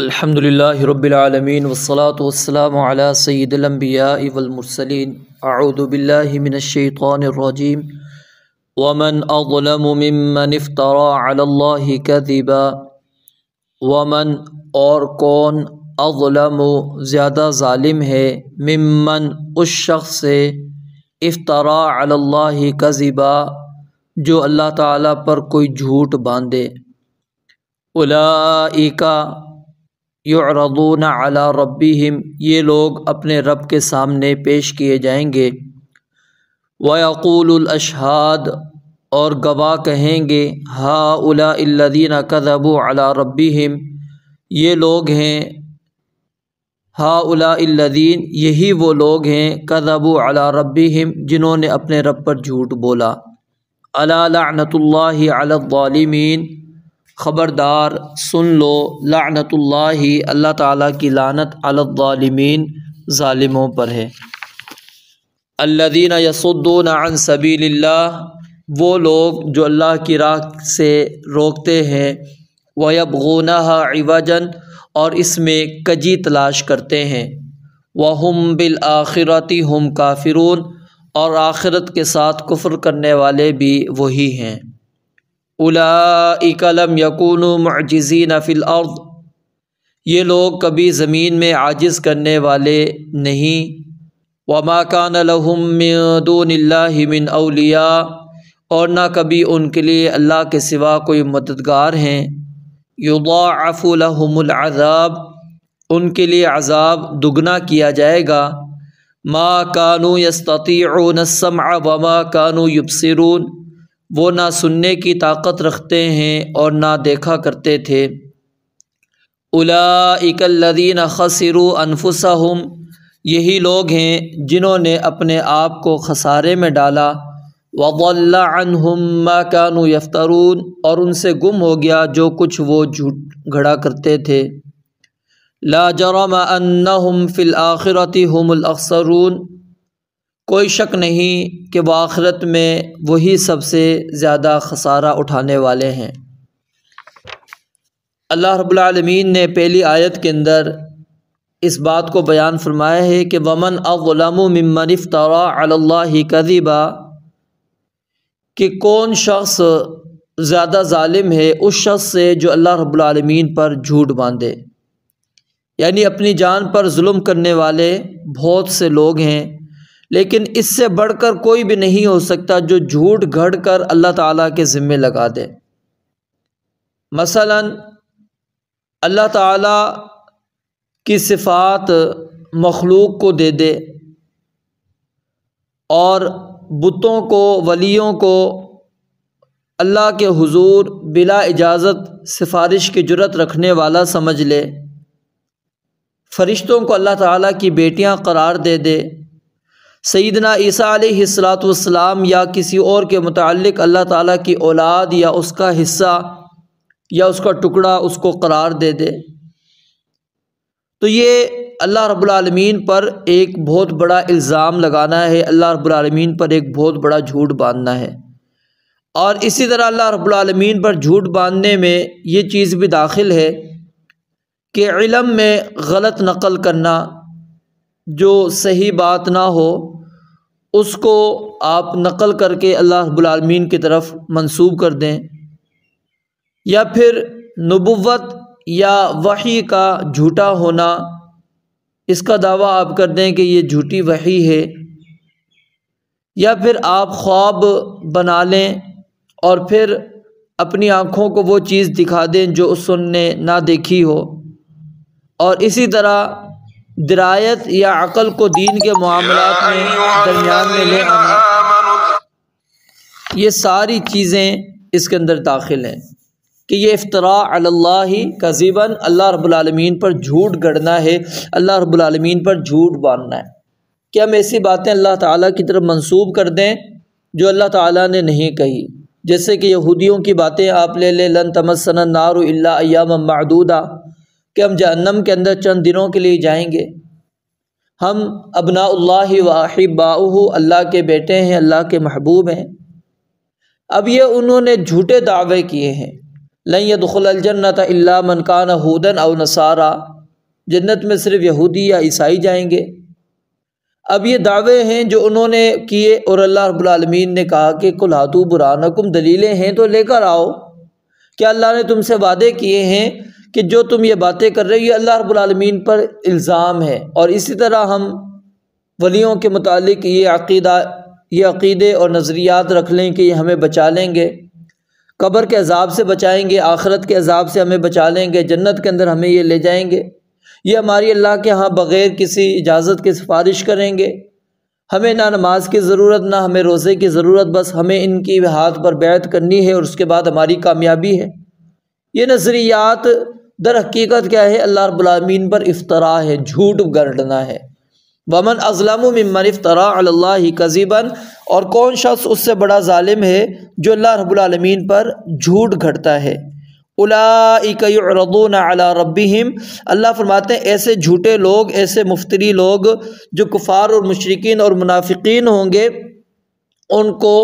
अल्हम्दुलिल्लाहिरब्बिलालमीन वस्सलातु वस्सलाम अला सय्यिदिल अंबिया वल मुरसलीन अऊदु बिल्लाहि मिनश शैतानिर रजीम वमन अज़लमु मिम्मन इफ्तरा अला अल्लाहि कज़िबा वमन और कौन अज़लमु ज़्यादा ज़ालिम है मिम्मन उस शख्स से इफ्तरा अला अल्लाहि कज़िबा जो अल्लाह ताला पर कोई झूठ बांधे उलाइका यरदून अला रब्बिहिम ये लोग अपने रब के सामने पेश किए जाएंगे वक़ूलशहाद और गवाह कहेंगे हा उलादीन कदबू अला रब्बिहिम ये लोग हैं हा उलादीन यही वो लोग हैं कदबू अला रब्बिहिम जिन्होंने अपने रब पर झूठ बोला अला लानतल्ला अलमीन ख़बरदार सुन लो लानतुल्ला अल्लाह ताला की लानत अलमिन ालिमों पर है अल्लादीन यसुद्दून सबीलिल्लाह वो लोग जो अल्लाह की राह से रोकते हैं वयबगोना इवाजन और इसमें कजी तलाश करते हैं वहम बिल आखिरती हम काफिरून और आखिरत के साथ कुफ्र करने वाले भी वही हैं उलाकलम यकून नफ़िल फ़िलअर्द ये लोग कभी ज़मीन में आजिज करने वाले नहीं वमाकान लहमदूनमिन अलिया और ना कभी उनके लिए अल्लाह के सिवा कोई मददगार हैं युदाफ़ुलहमज़ाब उनके लिए अजाब दुगना किया जाएगा माँ कानू यस्तती नसम कानू युबसरून वो ना सुनने की ताकत रखते हैं और ना देखा करते थे उलाकल्लिन खसरू अनफुसहम यही लोग हैं जिन्होंने अपने आप को खसारे में डाला वल्लाहम्मा कानू यफ्तरून और उनसे गुम हो गया जो कुछ वो झूठ घड़ा करते थे लाजरम फ़िल आखिरती हमलअसरून कोई शक नहीं कि वह आखरत में वही सबसे ज़्यादा खसारा उठाने वाले हैं अल्लाह रबालमीन ने पहली आयत के अंदर इस बात को बयान फरमाया है कि वमन अवलम ममनफ़ तरा कदीबा कि कौन शख्स ज़्यादा ालिम है उस शख्स से जो अल्लाह रबालमीन पर झूठ बांधे यानी अपनी जान पर जुल्म करने वाले बहुत से लोग हैं लेकिन इससे बढ़कर कोई भी नहीं हो सकता जो झूठ घड़ कर अल्लाह ताला के ज़िम्मे लगा दे मसलन अल्लाह ताला की सिफ़ात मखलूक को दे दे और बुतों को वलियों को अल्लाह के हुजूर बिला इजाज़त सिफारिश की जरूरत रखने वाला समझ ले फ़रिश्तों को अल्लाह ताला की बेटियां करार दे दे सईदना ईसा सलातम या किसी और के मतलब अल्लाह ताली की औलाद या उसका हिस्सा या उसका टुकड़ा उसको करार दे दे तो ये अल्लाह रबालमीन पर एक बहुत बड़ा इल्ज़ाम लगाना है अल्लाह रब्लम पर एक बहुत बड़ा झूठ बांधना है और इसी तरह अल्लाह रब्लम पर झूठ बांधने में ये चीज़ भी दाखिल है कि इलम में गलत नकल करना जो सही बात ना हो उसको आप नकल करके अल्लाह रब्लमीन की तरफ मंसूब कर दें या फिर नबुवत या वही का झूठा होना इसका दावा आप कर दें कि ये झूठी वही है या फिर आप ख्वाब बना लें और फिर अपनी आँखों को वो चीज़ दिखा दें जो उस सुन ने ना देखी हो और इसी तरह दरायत या अक़ल को दीन के मामला में दरमियान में ले आना ये सारी चीज़ें इसके अंदर दाखिल हैं कि ये अफ्तरा अल्लाह जीवन अल्लाह रब्लमीन पर झूठ गढ़ना है अल्लाह रब्लमीन पर झूठ बांधना है कि हम ऐसी बातें अल्लाह ताला की तरफ मंसूब कर दें जो अल्लाह ताला ने नहीं कही जैसे कि यहूदियों की बातें आप ले लें लन तमसन नार अयाम मदूदा कि हम जहन्नम के अंदर चंद दिनों के लिए जाएंगे हम अबना वाहिबाऊ अल्लाह के बेटे हैं अल्लाह के महबूब हैं अब ये उन्होंने झूठे दावे किए हैं लैँ दखलजन्नत मनकान हूदन और नसारा जन्नत में सिर्फ यहूदी या ईसाई जाएंगे अब ये दावे हैं जो उन्होंने किए और अल्लाह रबालमीन ने कहा कि कुल हाथू बुरानकुम दलीलें हैं तो लेकर आओ क्या अल्लाह ने तुमसे वादे किए हैं कि जो तुम ये बातें कर रहे हो ये अल्लाह रबालमीन पर इल्ज़ाम है और इसी तरह हम वलियों के मुतालिक ये अकीदा ये अकीदे और नज़रियात रख लें कि ये हमें बचा लेंगे कब्र के अजाब से बचाएंगे आखरत के अजाब से हमें बचा लेंगे जन्नत के अंदर हमें ये ले जाएंगे ये हमारी अल्लाह के यहाँ बग़ैर किसी इजाज़त के सिफारिश करेंगे हमें ना नमाज की ज़रूरत ना हमें रोज़े की ज़रूरत बस हमें इनकी हाथ पर बैत करनी है और उसके बाद हमारी कामयाबी है ये नज़रियात दर हकीकत क्या है अल्लाह रबालमीन पर इफ्तरा है झूठ गढ़ना है वमन अज़लम ममन इफ्तरा अल्लाह कजीबन और कौन शख्स उससे बड़ा ालिम है जो अल्लाह रबालमीन पर झूठ घटता है उलाकून अला रबीम अल्लाह फरमाते हैं ऐसे झूठे लोग ऐसे मुफ्तरी लोग जो कुफार और मशरकिन और मुनाफिकीन होंगे उनको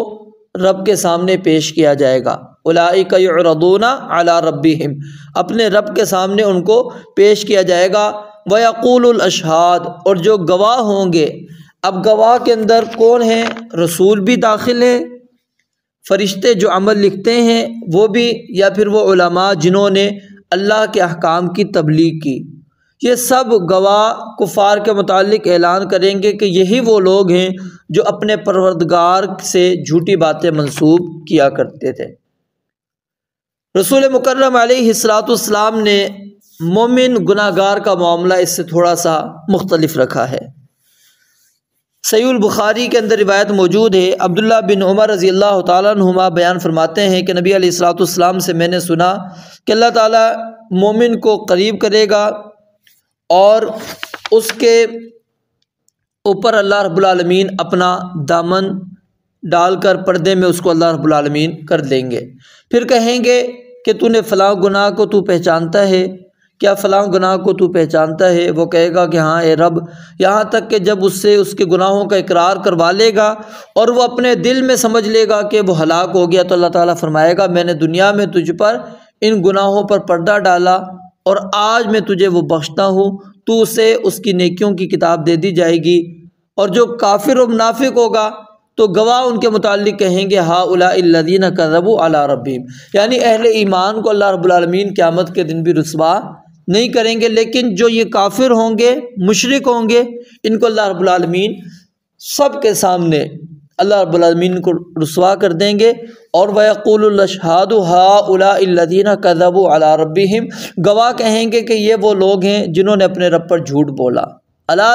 रब के सामने पेश किया जाएगा उलाइकरदूना अला रबी अपने रब के सामने उनको पेश किया जाएगा वक़ूलशहाद और जो गवाह होंगे अब गवाह के अंदर कौन है रसूल भी दाखिल हैं फरिश्ते जो अमल लिखते हैं वो भी या फिर वो उलमा जिन्होंने अल्लाह के अहकाम की तबलीग की ये सब गवाह कुफार के मतलब ऐलान करेंगे कि यही वो लोग हैं जो अपने परवरदगार से झूठी बातें मंसूब किया करते थे रसूल मुकर्रम सलातम ने मोमिन गुनागार का मामला इससे थोड़ा सा मुख्तलफ रखा है सयूल बुखारी के अंदर रिवायत मौजूद है अब्दुल्ला बिन उमर रज़ी अल्लाह तुमा बयान फरमाते हैं कि नबी अलैहिस्सलाम से मैंने सुना कि अल्लाह ताला मोमिन को करीब करेगा और उसके ऊपर अल्लाह रब्लमीन अपना दामन डालकर पर्दे में उसको अल्लाह रब्लमीन कर देंगे फिर कहेंगे कि तूने फ़लाँ गुनाह को तू पहचानता है क्या फ़लाँ गुनाह को तू पहचानता है वो कहेगा कि हाँ ए रब यहाँ तक कि जब उससे उसके गुनाहों का इकरार करवा लेगा और वो अपने दिल में समझ लेगा कि वो हलाक हो गया तो अल्लाह ताला फरमाएगा मैंने दुनिया में तुझ पर इन गुनाहों पर पर्दा डाला और आज मैं तुझे वो बख्शता हूँ तो उसे उसकी नेकियों की किताब दे दी जाएगी और जो काफिर और मुनाफिक होगा तो गवाह उनके मुतल कहेंगे हा उलादीन करबू अला रबीम यानी अहल ईमान को अल्लाह रबालमीन क़्यामत के दिन भी रसवा नहीं करेंगे लेकिन जो ये काफिर होंगे मुशरक होंगे इनको अल्लाह रबालमीन सब के सामने अल्लाह रबालमीन को रसवा कर देंगे और वक़ुलशहाद हा उलादीन करबू अला रबीम गवाह कहेंगे कि ये वो लोग हैं जिन्होंने अपने रब पर झूठ बोला अला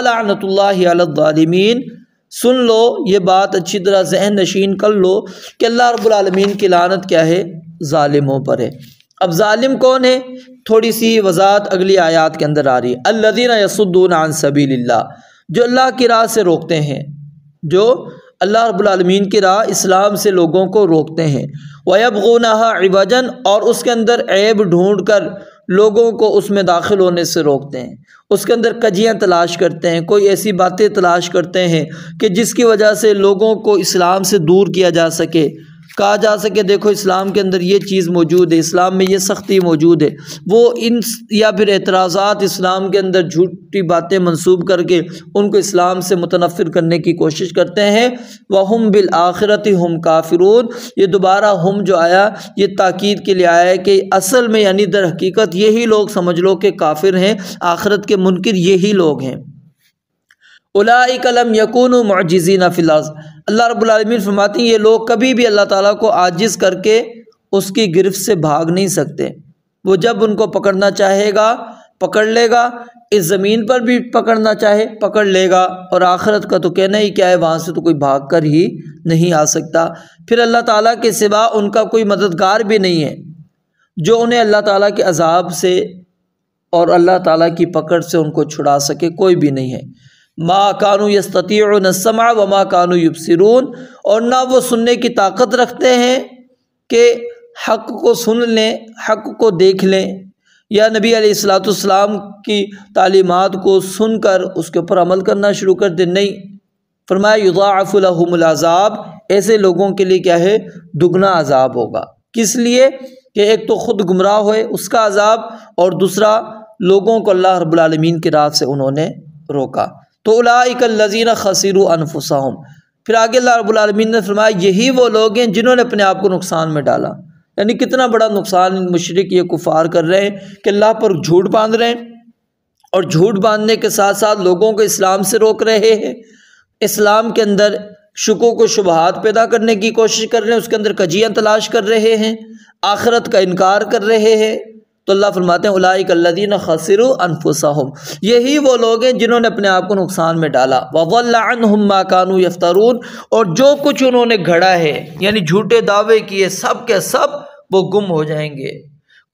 सुन लो ये बात अच्छी तरह जहन नशीन कर लो कि अल्लाह रबालमीन की लानत क्या है ालमों पर है अब ालिम कौन है थोड़ी सी वजात अगली आयात के अंदर आ रही है अल्लादीन यसुद्दून आन सबील्ला जो अल्लाह की राह से रोकते हैं जो अल्लाह रबालमीन की राह इस्लाम से लोगों को रोकते हैं वयबगोना इवजन और उसके अंदर ऐब ढूँढ कर लोगों को उसमें दाखिल होने से रोकते हैं उसके अंदर कजियाँ तलाश करते हैं कोई ऐसी बातें तलाश करते हैं कि जिसकी वजह से लोगों को इस्लाम से दूर किया जा सके कहा जा सके देखो इस्लाम के अंदर ये चीज़ मौजूद है इस्लाम में ये सख्ती मौजूद है वो इन या फिर एतराज़ात इस्लाम के अंदर झूठी बातें मनसूब करके उनको इस्लाम से मुतनफ़िर करने की कोशिश करते हैं वह हम बिल आखिरत हम काफिरून ये दोबारा हम जो आया ये ताक़द के लिए आया है कि असल में यानी दर हकीकत यही लोग समझ लो कि काफिर हैं आखिरत के मुनकर यही लोग हैं कलम यकून ना फ़िलाज अल्लाह रबालमीन फरमाती ये लोग कभी भी अल्लाह ताला को आजिज़ करके उसकी गिरफ्त से भाग नहीं सकते वो जब उनको पकड़ना चाहेगा पकड़ लेगा इस ज़मीन पर भी पकड़ना चाहे पकड़ लेगा और आखरत का तो कहना ही क्या है वहाँ से तो कोई भाग कर ही नहीं आ सकता फिर अल्लाह ताला के सिवा उनका कोई मददगार भी नहीं है जो उन्हें अल्लाह ताला के अजाब से और अल्लाह ताला की पकड़ से उनको छुड़ा सके कोई भी नहीं है माँ कानू यस्तती नसमा व मा कानू युबसरून और ना वो सुनने की ताकत रखते हैं कि हक को सुन लें हक को देख लें या नबी अलैहिस्सलाम की तालीमत को सुनकर उसके ऊपर अमल करना शुरू कर दें नहीं फरमाया ऐसे लोगों के लिए क्या है दुगना अजाब होगा किस लिए कि एक तो ख़ुद गुमराह हुए उसका अजाब और दूसरा लोगों को अल्लाह रबालमीन के राह से उन्होंने रोका तो उलाकलजीन खसरू अनफुसाहम फिर आगे रबालमीन ने फरमाया यही वो लोग हैं जिन्होंने अपने आप को नुकसान में डाला यानी कितना बड़ा नुकसान मशरक ये कुफार कर रहे हैं कि अल्लाह पर झूठ बांध रहे हैं और झूठ बांधने के साथ साथ लोगों को इस्लाम से रोक रहे हैं इस्लाम के अंदर शुको को शुबहत पैदा करने की कोशिश कर रहे हैं उसके अंदर कजियाँ तलाश कर रहे हैं आखरत का इनकार कर रहे हैं तो अल्लाह फरमाते हैं उलाइकल्लिन खसर अनफुसहम यही वो लोग हैं जिन्होंने अपने आप को नुकसान में डाला वल्लामा कानू यफ्तारून और जो कुछ उन्होंने घड़ा है यानी झूठे दावे किए सब के सब वो गुम हो जाएंगे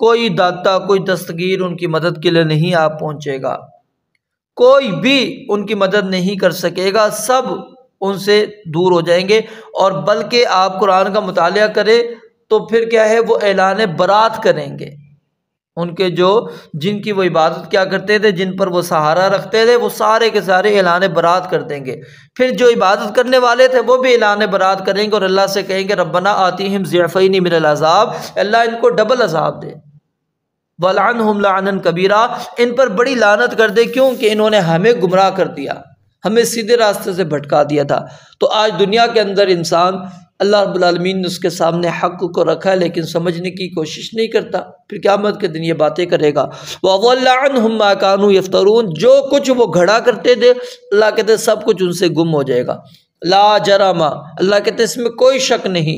कोई दाता कोई दस्तगीर उनकी मदद के लिए नहीं आ पहुँचेगा कोई भी उनकी मदद नहीं कर सकेगा सब उनसे दूर हो जाएंगे और बल्कि आप कुरान का मताल करें तो फिर क्या है वो ऐलान बरात करेंगे उनके जो जिनकी वो इबादत क्या करते थे जिन पर वो सहारा रखते थे वो सारे के सारे ऐलान बरात कर देंगे फिर जो इबादत करने वाले थे वो भी ऐलान बरात करेंगे और अल्लाह से कहेंगे रबना आती हम नहीं मिले अजाब अल्लाह इनको डबल अजाब दे वलान हम कबीरा इन पर बड़ी लानत कर दे क्योंकि इन्होंने हमें गुमराह कर दिया हमें सीधे रास्ते से भटका दिया था तो आज दुनिया के अंदर इंसान अल्लाह रब्लमीन ने उसके सामने हक को रखा है लेकिन समझने की कोशिश नहीं करता फिर मत के दिन ये बातें करेगा वल्लान हम कानू यफ्तरून जो कुछ वो घड़ा करते थे अल्लाह कहते सब कुछ उनसे गुम हो जाएगा ला जरामा अल्लाह कहते इसमें कोई शक नहीं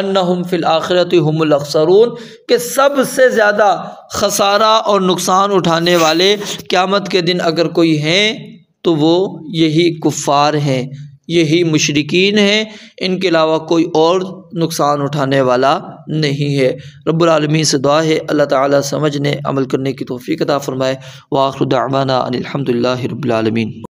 अन्ना हम फिल आखिरत हमसरून के सबसे ज़्यादा खसारा और नुकसान उठाने वाले क़्यामत के दिन अगर कोई हैं तो वो यही कुफ़ार हैं यही मुशरकिन हैं इनके अलावा कोई और नुकसान उठाने वाला नहीं है रबालमी से दुआ है अल्लाह ताली समझने अमल करने की तोफ़ी कदा फ़रमाए वाखुदाना अनिलहमदिल्ला रबालमीन